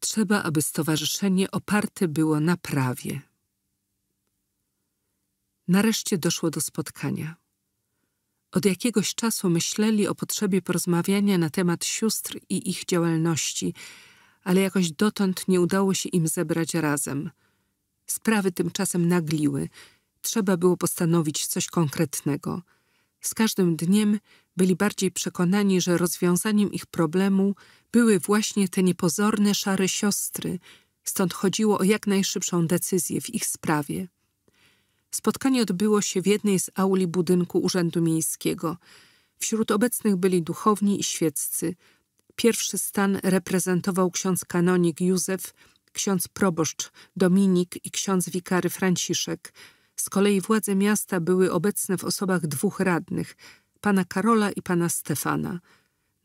Trzeba, aby stowarzyszenie oparte było na prawie. Nareszcie doszło do spotkania. Od jakiegoś czasu myśleli o potrzebie porozmawiania na temat sióstr i ich działalności, ale jakoś dotąd nie udało się im zebrać razem. Sprawy tymczasem nagliły. Trzeba było postanowić coś konkretnego. Z każdym dniem byli bardziej przekonani, że rozwiązaniem ich problemu były właśnie te niepozorne szare siostry, stąd chodziło o jak najszybszą decyzję w ich sprawie. Spotkanie odbyło się w jednej z auli budynku Urzędu Miejskiego. Wśród obecnych byli duchowni i świeccy. Pierwszy stan reprezentował ksiądz kanonik Józef, ksiądz proboszcz Dominik i ksiądz wikary Franciszek. Z kolei władze miasta były obecne w osobach dwóch radnych, pana Karola i pana Stefana.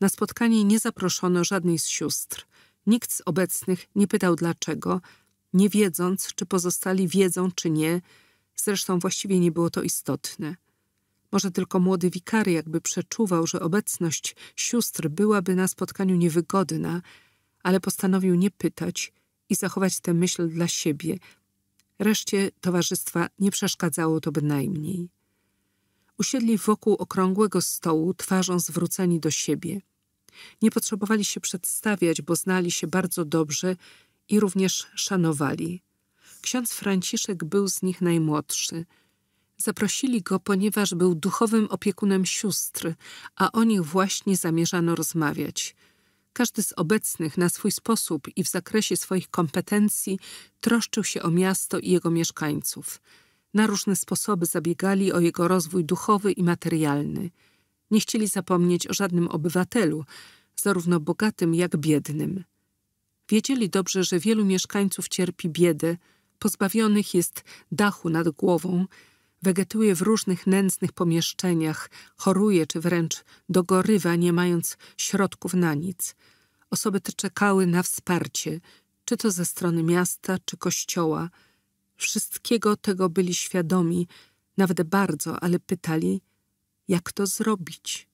Na spotkanie nie zaproszono żadnej z sióstr. Nikt z obecnych nie pytał dlaczego, nie wiedząc, czy pozostali wiedzą, czy nie. Zresztą właściwie nie było to istotne. Może tylko młody wikary jakby przeczuwał, że obecność sióstr byłaby na spotkaniu niewygodna, ale postanowił nie pytać i zachować tę myśl dla siebie. Reszcie towarzystwa nie przeszkadzało to bynajmniej. Usiedli wokół okrągłego stołu, twarzą zwróceni do siebie. Nie potrzebowali się przedstawiać, bo znali się bardzo dobrze i również szanowali. Ksiądz Franciszek był z nich najmłodszy. Zaprosili go, ponieważ był duchowym opiekunem sióstr, a o nich właśnie zamierzano rozmawiać. Każdy z obecnych na swój sposób i w zakresie swoich kompetencji troszczył się o miasto i jego mieszkańców – na różne sposoby zabiegali o jego rozwój duchowy i materialny. Nie chcieli zapomnieć o żadnym obywatelu, zarówno bogatym jak biednym. Wiedzieli dobrze, że wielu mieszkańców cierpi biedę, pozbawionych jest dachu nad głową, wegetuje w różnych nędznych pomieszczeniach, choruje czy wręcz dogorywa, nie mając środków na nic. Osoby te czekały na wsparcie, czy to ze strony miasta, czy kościoła – Wszystkiego tego byli świadomi, nawet bardzo, ale pytali, jak to zrobić.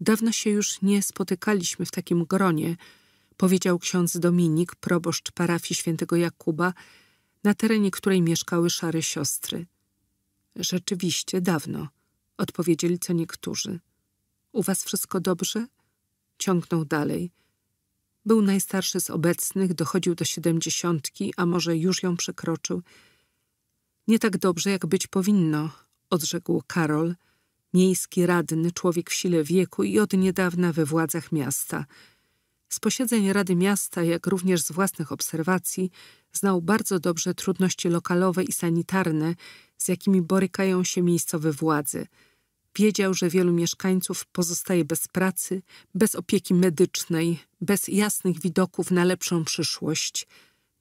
Dawno się już nie spotykaliśmy w takim gronie, powiedział ksiądz Dominik, proboszcz parafii świętego Jakuba, na terenie której mieszkały szare siostry. Rzeczywiście dawno, odpowiedzieli co niektórzy. U was wszystko dobrze? Ciągnął dalej – był najstarszy z obecnych, dochodził do siedemdziesiątki, a może już ją przekroczył. Nie tak dobrze, jak być powinno, odrzekł Karol, miejski radny, człowiek w sile wieku i od niedawna we władzach miasta. Z posiedzeń Rady Miasta, jak również z własnych obserwacji, znał bardzo dobrze trudności lokalowe i sanitarne, z jakimi borykają się miejscowe władze – Wiedział, że wielu mieszkańców pozostaje bez pracy, bez opieki medycznej, bez jasnych widoków na lepszą przyszłość.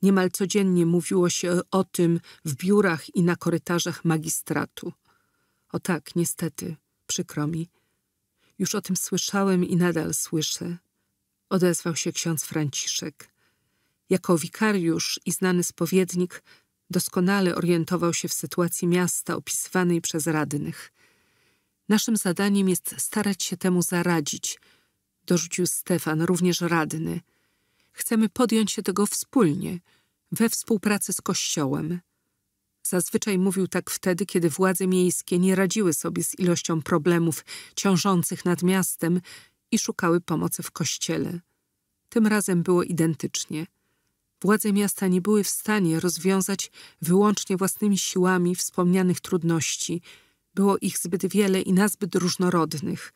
Niemal codziennie mówiło się o tym w biurach i na korytarzach magistratu. O tak, niestety, przykro mi. Już o tym słyszałem i nadal słyszę. Odezwał się ksiądz Franciszek. Jako wikariusz i znany spowiednik doskonale orientował się w sytuacji miasta opisywanej przez radnych – Naszym zadaniem jest starać się temu zaradzić, dorzucił Stefan, również radny. Chcemy podjąć się tego wspólnie, we współpracy z Kościołem. Zazwyczaj mówił tak wtedy, kiedy władze miejskie nie radziły sobie z ilością problemów ciążących nad miastem i szukały pomocy w kościele. Tym razem było identycznie. Władze miasta nie były w stanie rozwiązać wyłącznie własnymi siłami wspomnianych trudności – było ich zbyt wiele i nazbyt różnorodnych.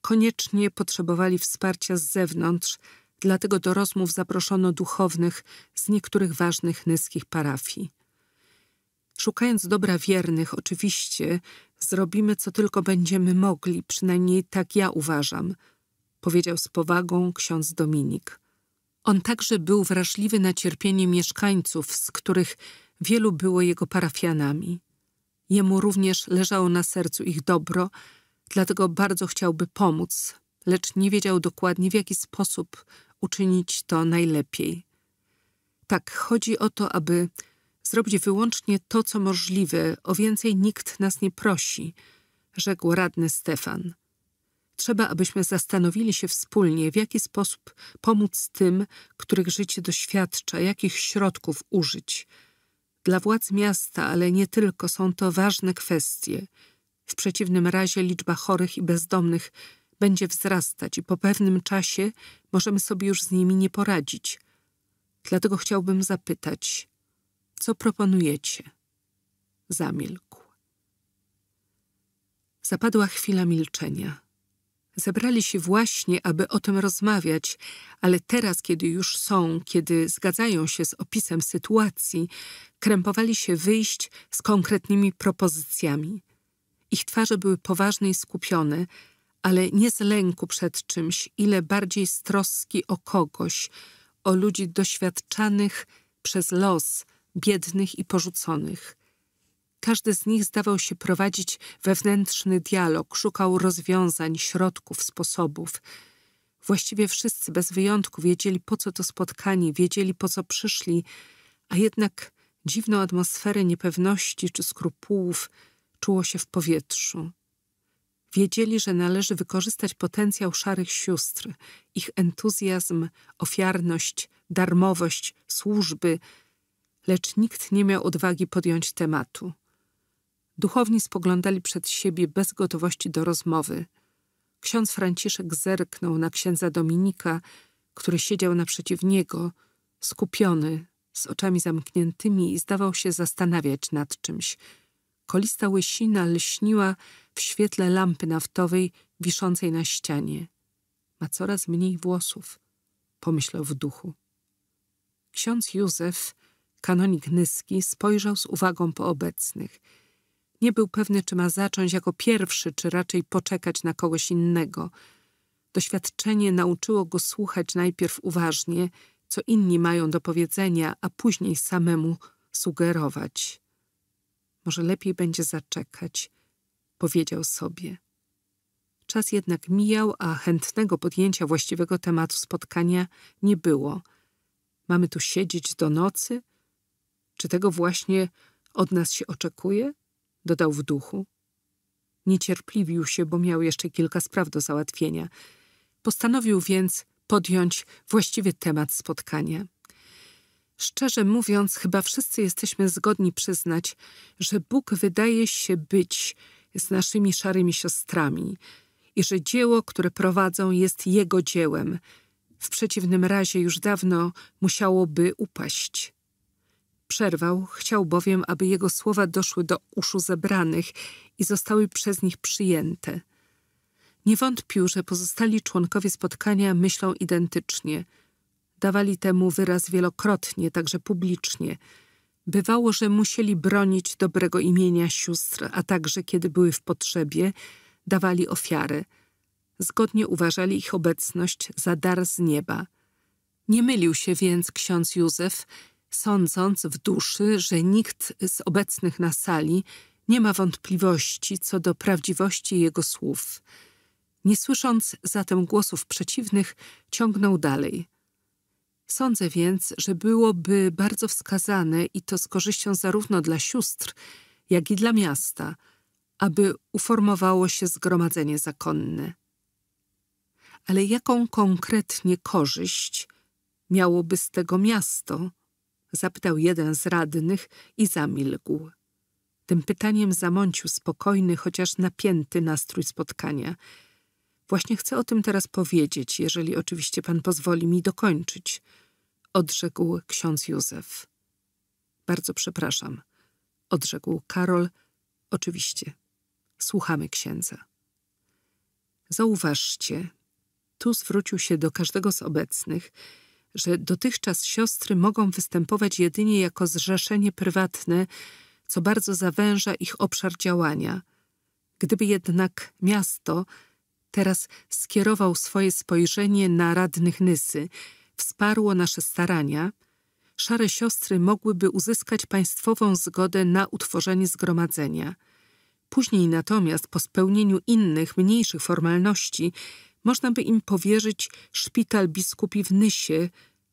Koniecznie potrzebowali wsparcia z zewnątrz, dlatego do rozmów zaproszono duchownych z niektórych ważnych nyskich parafii. Szukając dobra wiernych, oczywiście, zrobimy co tylko będziemy mogli, przynajmniej tak ja uważam, powiedział z powagą ksiądz Dominik. On także był wrażliwy na cierpienie mieszkańców, z których wielu było jego parafianami. Jemu również leżało na sercu ich dobro, dlatego bardzo chciałby pomóc, lecz nie wiedział dokładnie, w jaki sposób uczynić to najlepiej. Tak, chodzi o to, aby zrobić wyłącznie to, co możliwe, o więcej nikt nas nie prosi, rzekł radny Stefan. Trzeba, abyśmy zastanowili się wspólnie, w jaki sposób pomóc tym, których życie doświadcza, jakich środków użyć – dla władz miasta, ale nie tylko, są to ważne kwestie. W przeciwnym razie liczba chorych i bezdomnych będzie wzrastać i po pewnym czasie możemy sobie już z nimi nie poradzić. Dlatego chciałbym zapytać, co proponujecie? Zamilkł. Zapadła chwila milczenia. Zebrali się właśnie, aby o tym rozmawiać, ale teraz, kiedy już są, kiedy zgadzają się z opisem sytuacji, krępowali się wyjść z konkretnymi propozycjami. Ich twarze były poważne i skupione, ale nie z lęku przed czymś, ile bardziej z troski o kogoś, o ludzi doświadczanych przez los, biednych i porzuconych – każdy z nich zdawał się prowadzić wewnętrzny dialog, szukał rozwiązań, środków, sposobów. Właściwie wszyscy bez wyjątku wiedzieli, po co to spotkanie, wiedzieli, po co przyszli, a jednak dziwną atmosferę niepewności czy skrupułów czuło się w powietrzu. Wiedzieli, że należy wykorzystać potencjał szarych sióstr, ich entuzjazm, ofiarność, darmowość, służby, lecz nikt nie miał odwagi podjąć tematu. Duchowni spoglądali przed siebie bez gotowości do rozmowy. Ksiądz Franciszek zerknął na księdza Dominika, który siedział naprzeciw niego, skupiony, z oczami zamkniętymi i zdawał się zastanawiać nad czymś. Kolista łysina lśniła w świetle lampy naftowej wiszącej na ścianie. Ma coraz mniej włosów, pomyślał w duchu. Ksiądz Józef, kanonik Nyski, spojrzał z uwagą po obecnych – nie był pewny, czy ma zacząć jako pierwszy, czy raczej poczekać na kogoś innego. Doświadczenie nauczyło go słuchać najpierw uważnie, co inni mają do powiedzenia, a później samemu sugerować. Może lepiej będzie zaczekać, powiedział sobie. Czas jednak mijał, a chętnego podjęcia właściwego tematu spotkania nie było. Mamy tu siedzieć do nocy? Czy tego właśnie od nas się oczekuje? dodał w duchu. Niecierpliwił się, bo miał jeszcze kilka spraw do załatwienia. Postanowił więc podjąć właściwie temat spotkania. Szczerze mówiąc, chyba wszyscy jesteśmy zgodni przyznać, że Bóg wydaje się być z naszymi szarymi siostrami i że dzieło, które prowadzą, jest Jego dziełem. W przeciwnym razie już dawno musiałoby upaść. Przerwał, chciał bowiem, aby jego słowa doszły do uszu zebranych i zostały przez nich przyjęte. Nie wątpił, że pozostali członkowie spotkania myślą identycznie. Dawali temu wyraz wielokrotnie, także publicznie. Bywało, że musieli bronić dobrego imienia sióstr, a także, kiedy były w potrzebie, dawali ofiary. Zgodnie uważali ich obecność za dar z nieba. Nie mylił się więc ksiądz Józef, sądząc w duszy, że nikt z obecnych na sali nie ma wątpliwości co do prawdziwości jego słów. Nie słysząc zatem głosów przeciwnych, ciągnął dalej – Sądzę więc, że byłoby bardzo wskazane i to z korzyścią zarówno dla sióstr, jak i dla miasta, aby uformowało się zgromadzenie zakonne. Ale jaką konkretnie korzyść miałoby z tego miasto? Zapytał jeden z radnych i zamilkł. Tym pytaniem zamącił spokojny, chociaż napięty nastrój spotkania. Właśnie chcę o tym teraz powiedzieć, jeżeli oczywiście pan pozwoli mi dokończyć, odrzekł ksiądz Józef. Bardzo przepraszam, odrzekł Karol. Oczywiście. Słuchamy księdza. Zauważcie, tu zwrócił się do każdego z obecnych, że dotychczas siostry mogą występować jedynie jako zrzeszenie prywatne, co bardzo zawęża ich obszar działania. Gdyby jednak miasto teraz skierował swoje spojrzenie na radnych Nysy, wsparło nasze starania, szare siostry mogłyby uzyskać państwową zgodę na utworzenie zgromadzenia. Później natomiast, po spełnieniu innych, mniejszych formalności, można by im powierzyć szpital biskupi w Nysie,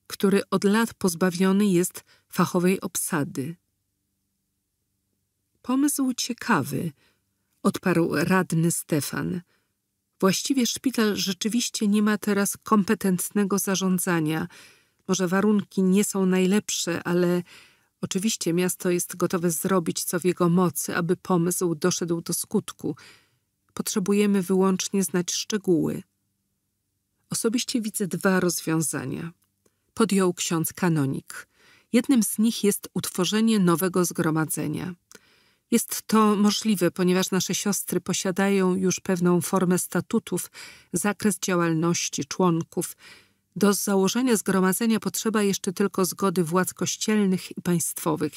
który od lat pozbawiony jest fachowej obsady. Pomysł ciekawy, odparł radny Stefan. Właściwie szpital rzeczywiście nie ma teraz kompetentnego zarządzania. Może warunki nie są najlepsze, ale oczywiście miasto jest gotowe zrobić co w jego mocy, aby pomysł doszedł do skutku. Potrzebujemy wyłącznie znać szczegóły. Osobiście widzę dwa rozwiązania. Podjął ksiądz kanonik. Jednym z nich jest utworzenie nowego zgromadzenia. Jest to możliwe, ponieważ nasze siostry posiadają już pewną formę statutów, zakres działalności członków. Do założenia zgromadzenia potrzeba jeszcze tylko zgody władz kościelnych i państwowych.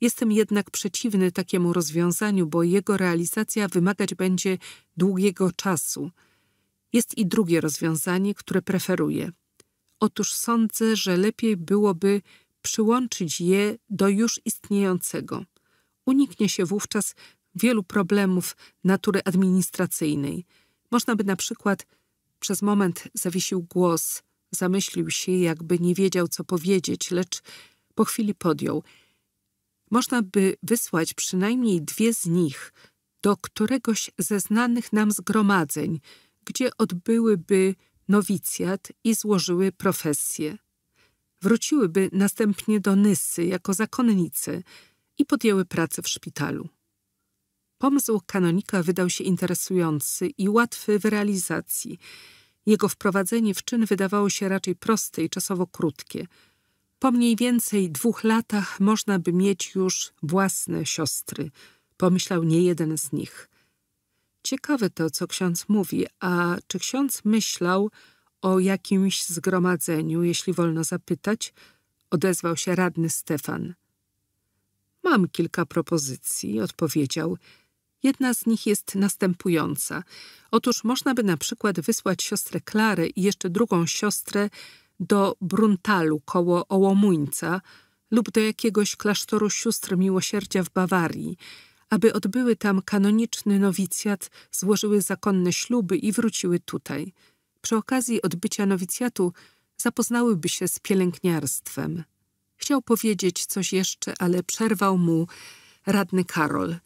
Jestem jednak przeciwny takiemu rozwiązaniu, bo jego realizacja wymagać będzie długiego czasu – jest i drugie rozwiązanie, które preferuję. Otóż sądzę, że lepiej byłoby przyłączyć je do już istniejącego. Uniknie się wówczas wielu problemów natury administracyjnej. Można by na przykład przez moment zawiesił głos, zamyślił się, jakby nie wiedział, co powiedzieć, lecz po chwili podjął. Można by wysłać przynajmniej dwie z nich do któregoś ze znanych nam zgromadzeń, gdzie odbyłyby nowicjat i złożyły profesję. Wróciłyby następnie do Nysy jako zakonnice i podjęły pracę w szpitalu. Pomysł kanonika wydał się interesujący i łatwy w realizacji. Jego wprowadzenie w czyn wydawało się raczej proste i czasowo krótkie. Po mniej więcej dwóch latach można by mieć już własne siostry, pomyślał niejeden z nich – Ciekawe to, co ksiądz mówi, a czy ksiądz myślał o jakimś zgromadzeniu, jeśli wolno zapytać? Odezwał się radny Stefan. Mam kilka propozycji, odpowiedział. Jedna z nich jest następująca. Otóż można by na przykład wysłać siostrę Klarę i jeszcze drugą siostrę do Bruntalu koło Ołomuńca lub do jakiegoś klasztoru sióstr miłosierdzia w Bawarii – aby odbyły tam kanoniczny nowicjat, złożyły zakonne śluby i wróciły tutaj. Przy okazji odbycia nowicjatu zapoznałyby się z pielęgniarstwem. Chciał powiedzieć coś jeszcze, ale przerwał mu radny Karol.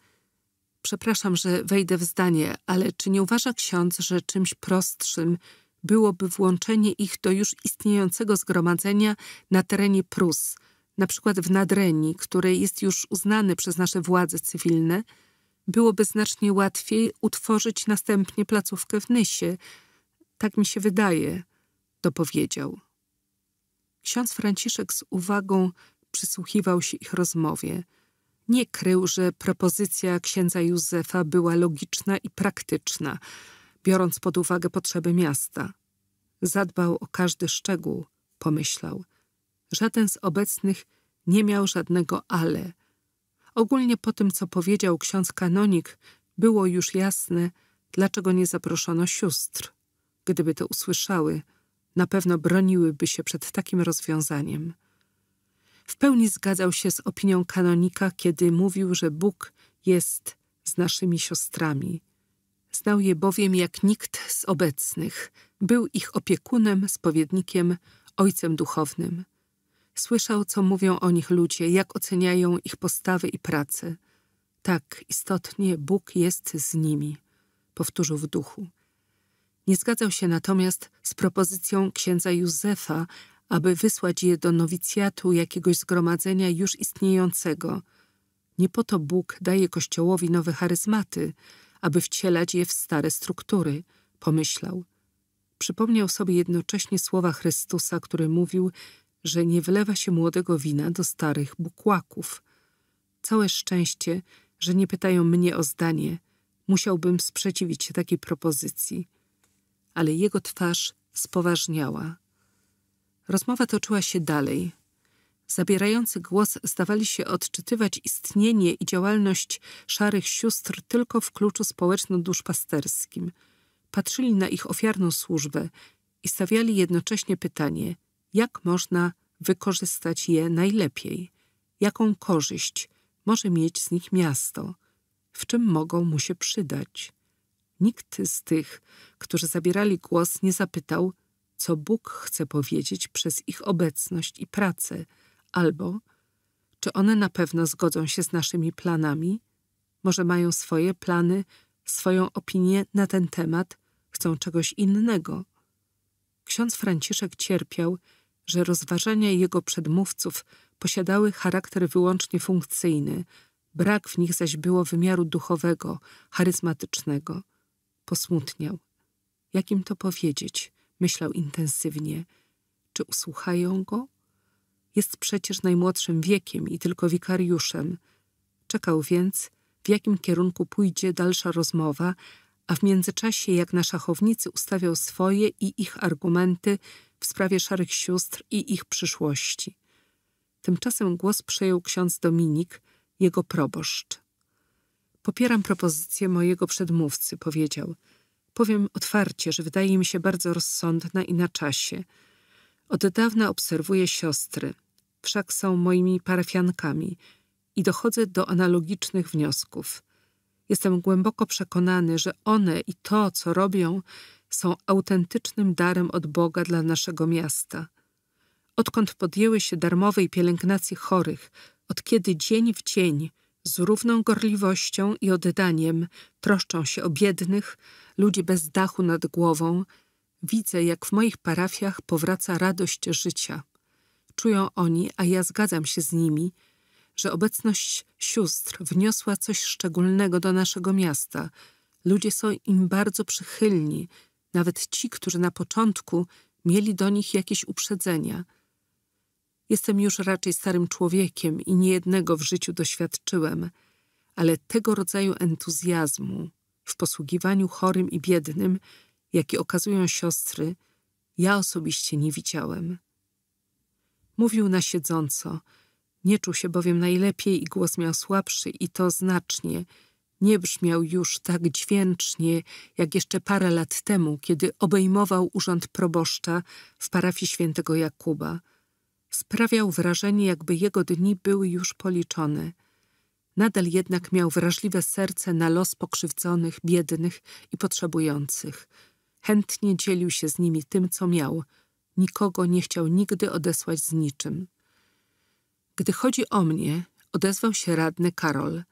Przepraszam, że wejdę w zdanie, ale czy nie uważa ksiądz, że czymś prostszym byłoby włączenie ich do już istniejącego zgromadzenia na terenie Prus – na przykład w Nadrenii, który jest już uznane przez nasze władze cywilne, byłoby znacznie łatwiej utworzyć następnie placówkę w Nysie. Tak mi się wydaje, dopowiedział. Ksiądz Franciszek z uwagą przysłuchiwał się ich rozmowie. Nie krył, że propozycja księdza Józefa była logiczna i praktyczna, biorąc pod uwagę potrzeby miasta. Zadbał o każdy szczegół, pomyślał – Żaden z obecnych nie miał żadnego ale. Ogólnie po tym, co powiedział ksiądz kanonik, było już jasne, dlaczego nie zaproszono sióstr. Gdyby to usłyszały, na pewno broniłyby się przed takim rozwiązaniem. W pełni zgadzał się z opinią kanonika, kiedy mówił, że Bóg jest z naszymi siostrami. Znał je bowiem jak nikt z obecnych. Był ich opiekunem, spowiednikiem, ojcem duchownym. Słyszał, co mówią o nich ludzie, jak oceniają ich postawy i pracę. Tak, istotnie, Bóg jest z nimi, powtórzył w duchu. Nie zgadzał się natomiast z propozycją księdza Józefa, aby wysłać je do nowicjatu jakiegoś zgromadzenia już istniejącego. Nie po to Bóg daje Kościołowi nowe charyzmaty, aby wcielać je w stare struktury, pomyślał. Przypomniał sobie jednocześnie słowa Chrystusa, który mówił, że nie wlewa się młodego wina do starych bukłaków. Całe szczęście, że nie pytają mnie o zdanie. Musiałbym sprzeciwić się takiej propozycji. Ale jego twarz spoważniała. Rozmowa toczyła się dalej. Zabierający głos zdawali się odczytywać istnienie i działalność szarych sióstr tylko w kluczu społeczno-duszpasterskim. Patrzyli na ich ofiarną służbę i stawiali jednocześnie pytanie – jak można wykorzystać je najlepiej, jaką korzyść może mieć z nich miasto, w czym mogą mu się przydać. Nikt z tych, którzy zabierali głos, nie zapytał, co Bóg chce powiedzieć przez ich obecność i pracę, albo czy one na pewno zgodzą się z naszymi planami, może mają swoje plany, swoją opinię na ten temat, chcą czegoś innego. Ksiądz Franciszek cierpiał że rozważania jego przedmówców posiadały charakter wyłącznie funkcyjny, brak w nich zaś było wymiaru duchowego, charyzmatycznego. Posmutniał. Jak im to powiedzieć? Myślał intensywnie. Czy usłuchają go? Jest przecież najmłodszym wiekiem i tylko wikariuszem. Czekał więc, w jakim kierunku pójdzie dalsza rozmowa, a w międzyczasie, jak na szachownicy, ustawiał swoje i ich argumenty, w sprawie szarych sióstr i ich przyszłości. Tymczasem głos przejął ksiądz Dominik, jego proboszcz. Popieram propozycję mojego przedmówcy, powiedział. Powiem otwarcie, że wydaje mi się bardzo rozsądna i na czasie. Od dawna obserwuję siostry, wszak są moimi parafiankami i dochodzę do analogicznych wniosków. Jestem głęboko przekonany, że one i to, co robią, są autentycznym darem od Boga dla naszego miasta. Odkąd podjęły się darmowej pielęgnacji chorych, od kiedy dzień w dzień, z równą gorliwością i oddaniem, troszczą się o biednych, ludzi bez dachu nad głową, widzę, jak w moich parafiach powraca radość życia. Czują oni, a ja zgadzam się z nimi – że obecność sióstr wniosła coś szczególnego do naszego miasta. Ludzie są im bardzo przychylni, nawet ci, którzy na początku mieli do nich jakieś uprzedzenia. Jestem już raczej starym człowiekiem i niejednego w życiu doświadczyłem, ale tego rodzaju entuzjazmu w posługiwaniu chorym i biednym, jaki okazują siostry, ja osobiście nie widziałem. Mówił na siedząco – nie czuł się bowiem najlepiej i głos miał słabszy i to znacznie. Nie brzmiał już tak dźwięcznie, jak jeszcze parę lat temu, kiedy obejmował urząd proboszcza w parafii świętego Jakuba. Sprawiał wrażenie, jakby jego dni były już policzone. Nadal jednak miał wrażliwe serce na los pokrzywdzonych, biednych i potrzebujących. Chętnie dzielił się z nimi tym, co miał. Nikogo nie chciał nigdy odesłać z niczym. Gdy chodzi o mnie, odezwał się radny Karol,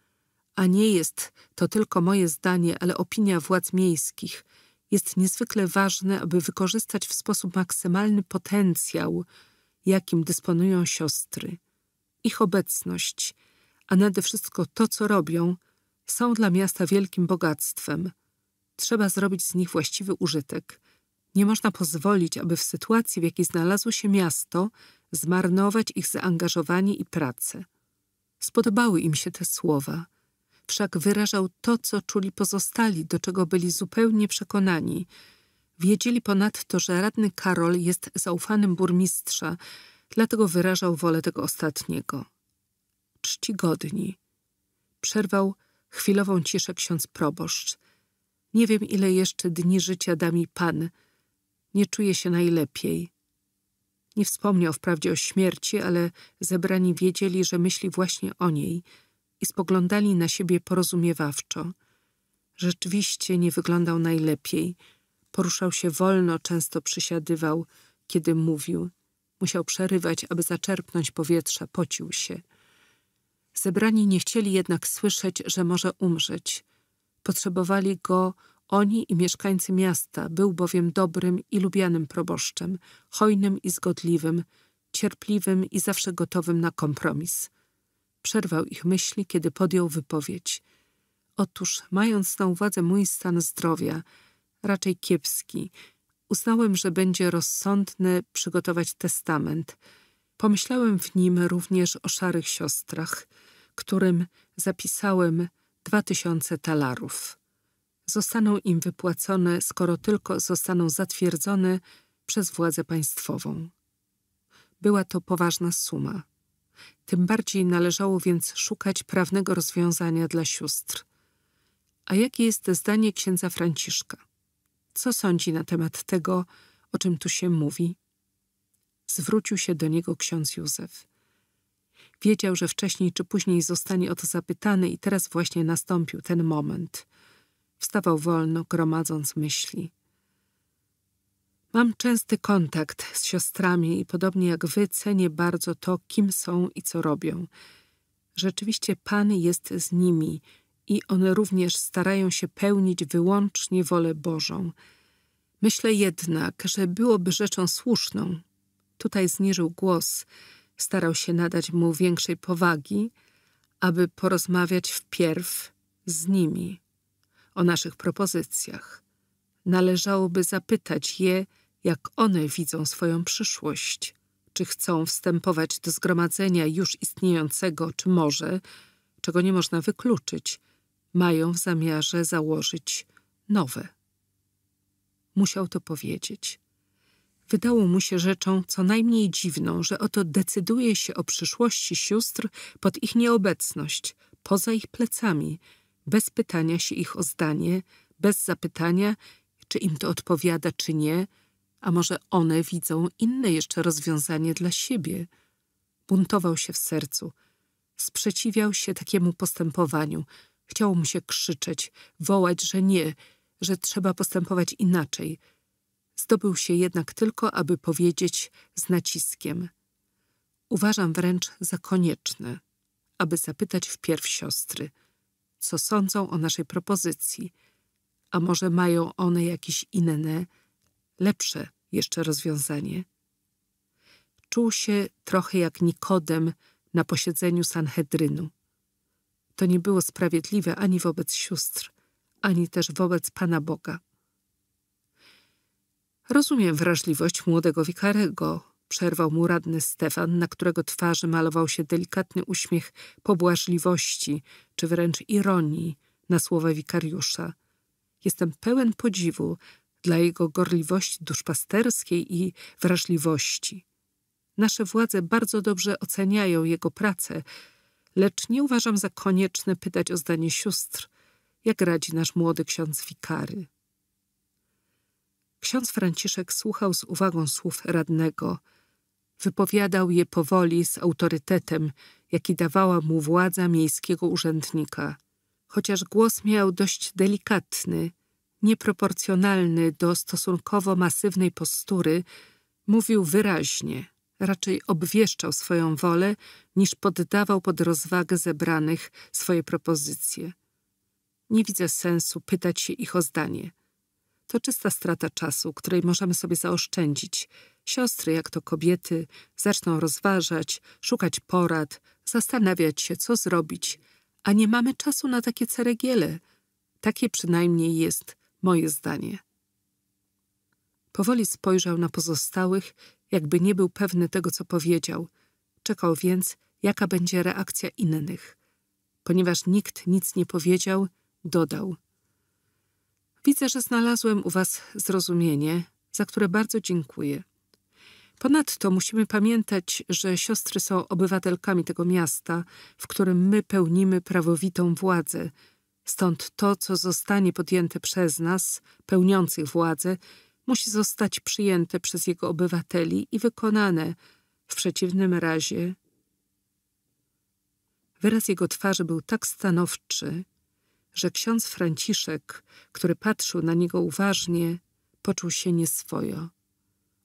a nie jest to tylko moje zdanie, ale opinia władz miejskich. Jest niezwykle ważne, aby wykorzystać w sposób maksymalny potencjał, jakim dysponują siostry. Ich obecność, a nade wszystko to, co robią, są dla miasta wielkim bogactwem. Trzeba zrobić z nich właściwy użytek. Nie można pozwolić, aby w sytuacji, w jakiej znalazło się miasto, zmarnować ich zaangażowanie i pracę. Spodobały im się te słowa, wszak wyrażał to, co czuli pozostali, do czego byli zupełnie przekonani. Wiedzieli ponadto, że radny Karol jest zaufanym burmistrza, dlatego wyrażał wolę tego ostatniego. Czcigodni. Przerwał chwilową ciszę ksiądz proboszcz. Nie wiem, ile jeszcze dni życia da mi pan. Nie czuję się najlepiej. Nie wspomniał wprawdzie o śmierci, ale zebrani wiedzieli, że myśli właśnie o niej i spoglądali na siebie porozumiewawczo. Rzeczywiście nie wyglądał najlepiej. Poruszał się wolno, często przysiadywał, kiedy mówił. Musiał przerywać, aby zaczerpnąć powietrza, pocił się. Zebrani nie chcieli jednak słyszeć, że może umrzeć. Potrzebowali go oni i mieszkańcy miasta był bowiem dobrym i lubianym proboszczem, hojnym i zgodliwym, cierpliwym i zawsze gotowym na kompromis. Przerwał ich myśli, kiedy podjął wypowiedź. Otóż, mając na uwadze mój stan zdrowia, raczej kiepski, uznałem, że będzie rozsądne przygotować testament. Pomyślałem w nim również o szarych siostrach, którym zapisałem dwa tysiące talarów zostaną im wypłacone, skoro tylko zostaną zatwierdzone przez władzę państwową. Była to poważna suma. Tym bardziej należało więc szukać prawnego rozwiązania dla sióstr. A jakie jest zdanie księdza Franciszka? Co sądzi na temat tego, o czym tu się mówi? Zwrócił się do niego ksiądz Józef. Wiedział, że wcześniej czy później zostanie o to zapytany i teraz właśnie nastąpił ten moment – Wstawał wolno, gromadząc myśli. Mam częsty kontakt z siostrami i podobnie jak wy cenię bardzo to, kim są i co robią. Rzeczywiście Pan jest z nimi i one również starają się pełnić wyłącznie wolę Bożą. Myślę jednak, że byłoby rzeczą słuszną. Tutaj zniżył głos, starał się nadać mu większej powagi, aby porozmawiać wpierw z nimi o naszych propozycjach. Należałoby zapytać je, jak one widzą swoją przyszłość. Czy chcą wstępować do zgromadzenia już istniejącego, czy może, czego nie można wykluczyć, mają w zamiarze założyć nowe. Musiał to powiedzieć. Wydało mu się rzeczą co najmniej dziwną, że oto decyduje się o przyszłości sióstr pod ich nieobecność, poza ich plecami – bez pytania się ich o zdanie, bez zapytania, czy im to odpowiada, czy nie, a może one widzą inne jeszcze rozwiązanie dla siebie. Buntował się w sercu, sprzeciwiał się takiemu postępowaniu, chciał mu się krzyczeć, wołać, że nie, że trzeba postępować inaczej. Zdobył się jednak tylko, aby powiedzieć z naciskiem. Uważam wręcz za konieczne, aby zapytać wpierw siostry – co sądzą o naszej propozycji. A może mają one jakieś inne, lepsze jeszcze rozwiązanie? Czuł się trochę jak Nikodem na posiedzeniu Sanhedrynu. To nie było sprawiedliwe ani wobec sióstr, ani też wobec Pana Boga. Rozumiem wrażliwość młodego wikarego, przerwał mu radny Stefan, na którego twarzy malował się delikatny uśmiech pobłażliwości czy wręcz ironii na słowa wikariusza. Jestem pełen podziwu dla jego gorliwości duszpasterskiej i wrażliwości. Nasze władze bardzo dobrze oceniają jego pracę, lecz nie uważam za konieczne pytać o zdanie sióstr, jak radzi nasz młody ksiądz wikary. Ksiądz Franciszek słuchał z uwagą słów radnego – Wypowiadał je powoli z autorytetem, jaki dawała mu władza miejskiego urzędnika. Chociaż głos miał dość delikatny, nieproporcjonalny do stosunkowo masywnej postury, mówił wyraźnie, raczej obwieszczał swoją wolę, niż poddawał pod rozwagę zebranych swoje propozycje. Nie widzę sensu pytać się ich o zdanie. To czysta strata czasu, której możemy sobie zaoszczędzić – Siostry, jak to kobiety, zaczną rozważać, szukać porad, zastanawiać się, co zrobić, a nie mamy czasu na takie ceregiele. Takie przynajmniej jest moje zdanie. Powoli spojrzał na pozostałych, jakby nie był pewny tego, co powiedział. Czekał więc, jaka będzie reakcja innych. Ponieważ nikt nic nie powiedział, dodał. Widzę, że znalazłem u was zrozumienie, za które bardzo dziękuję. Ponadto musimy pamiętać, że siostry są obywatelkami tego miasta, w którym my pełnimy prawowitą władzę. Stąd to, co zostanie podjęte przez nas, pełniących władzę, musi zostać przyjęte przez jego obywateli i wykonane. W przeciwnym razie. Wyraz jego twarzy był tak stanowczy, że ksiądz Franciszek, który patrzył na niego uważnie, poczuł się nieswojo.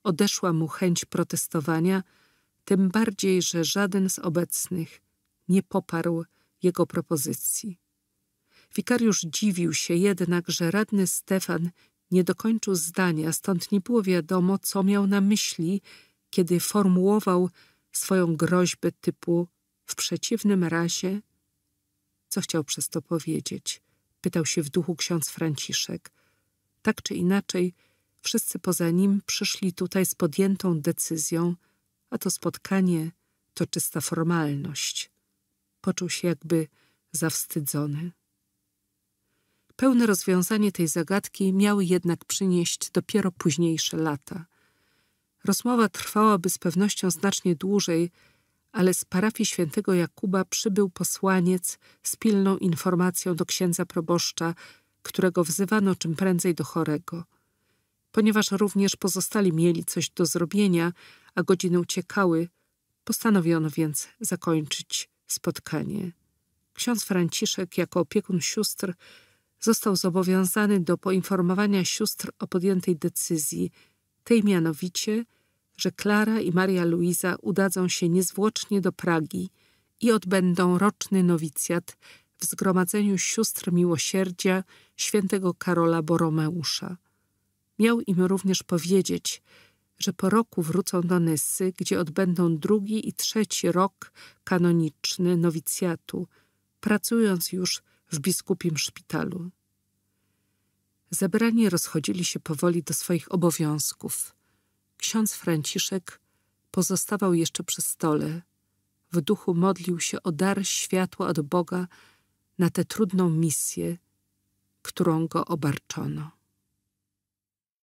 Odeszła mu chęć protestowania, tym bardziej, że żaden z obecnych nie poparł jego propozycji. Wikariusz dziwił się jednak, że radny Stefan nie dokończył zdania, stąd nie było wiadomo, co miał na myśli, kiedy formułował swoją groźbę typu w przeciwnym razie. Co chciał przez to powiedzieć? Pytał się w duchu ksiądz Franciszek. Tak czy inaczej, Wszyscy poza nim przyszli tutaj z podjętą decyzją, a to spotkanie to czysta formalność. Poczuł się jakby zawstydzony. Pełne rozwiązanie tej zagadki miały jednak przynieść dopiero późniejsze lata. Rozmowa trwałaby z pewnością znacznie dłużej, ale z parafii świętego Jakuba przybył posłaniec z pilną informacją do księdza proboszcza, którego wzywano czym prędzej do chorego – Ponieważ również pozostali mieli coś do zrobienia, a godziny uciekały, postanowiono więc zakończyć spotkanie. Ksiądz Franciszek, jako opiekun sióstr, został zobowiązany do poinformowania sióstr o podjętej decyzji, tej mianowicie, że Klara i Maria Luiza udadzą się niezwłocznie do Pragi i odbędą roczny nowicjat w zgromadzeniu sióstr miłosierdzia świętego Karola Boromeusza. Miał im również powiedzieć, że po roku wrócą do Nysy, gdzie odbędą drugi i trzeci rok kanoniczny nowicjatu, pracując już w biskupim szpitalu. Zebrani rozchodzili się powoli do swoich obowiązków. Ksiądz Franciszek pozostawał jeszcze przy stole. W duchu modlił się o dar światła od Boga na tę trudną misję, którą go obarczono.